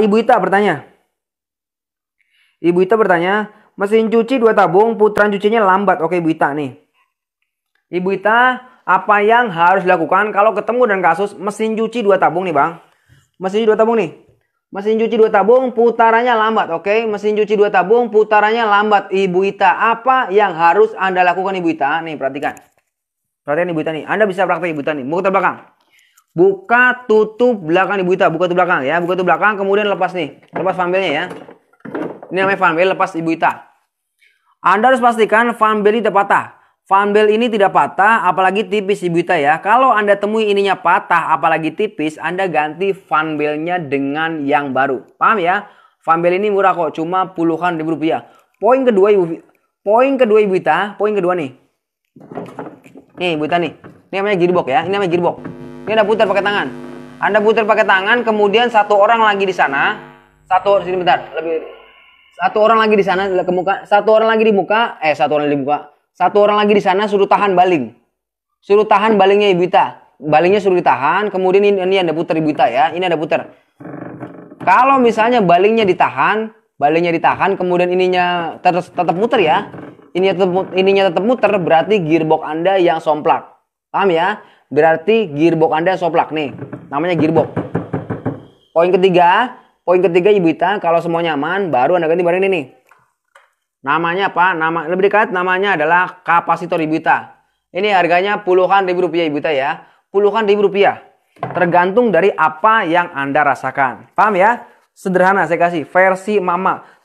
Ibu Ita bertanya. Ibu Ita bertanya, mesin cuci dua tabung, putaran cucinya lambat. Oke, Ibu Ita nih. Ibu Ita, apa yang harus dilakukan kalau ketemu dengan kasus mesin cuci dua tabung nih, Bang? Mesin cuci dua tabung nih. Mesin cuci dua tabung putarannya lambat, oke? Mesin cuci dua tabung putarannya lambat. Ibu Ita, apa yang harus Anda lakukan Ibu Ita? Nih, perhatikan. Perhatikan Ibu Ita nih. Anda bisa praktek Ibu Ita nih. Mau ke belakang. Buka tutup belakang ibu Ita, buka tutup belakang ya, buka tutup belakang kemudian lepas nih, lepas fanbelnya ya. Ini namanya fanbel lepas Ibu Ita. Anda harus pastikan fanbel tidak patah. Fanbel ini tidak patah, apalagi tipis Ibu Ita ya. Kalau Anda temui ininya patah, apalagi tipis, Anda ganti fanbelnya dengan yang baru. Paham ya? Fanbel ini murah kok, cuma puluhan ribu rupiah. Poin kedua Ibu Poin kedua Ibu Ita, poin kedua nih. Nih Ibu Ita nih. Ini namanya gearbox ya, ini namanya gearbox. Ini Anda putar pakai tangan. Anda putar pakai tangan, kemudian satu orang lagi di sana, satu sini bentar, lebih satu orang lagi di sana ke muka, satu orang lagi di muka, eh satu orang lagi di muka, satu orang lagi di sana suruh tahan baling. Suruh tahan balingnya Ibu Ita. Balingnya suruh ditahan, kemudian ini, ini Anda putar Ibu Ita ya, ini ada putar. Kalau misalnya balingnya ditahan, balingnya ditahan, kemudian ininya ter- tetap muter ya. ininya tetap, ininya tetap muter, berarti gearbox Anda yang somplak. Paham ya? Berarti gearbox Anda soplak nih. Namanya gearbox. Poin ketiga, poin ketiga Ibu Ita, kalau semua nyaman baru Anda ganti barang ini nih. Namanya apa? Nama lebih dekat namanya adalah kapasitor Ibu Ita. Ini harganya puluhan ribu rupiah Ibu Ita ya. Puluhan ribu rupiah. Tergantung dari apa yang Anda rasakan. Paham ya? Sederhana saya kasih versi mama.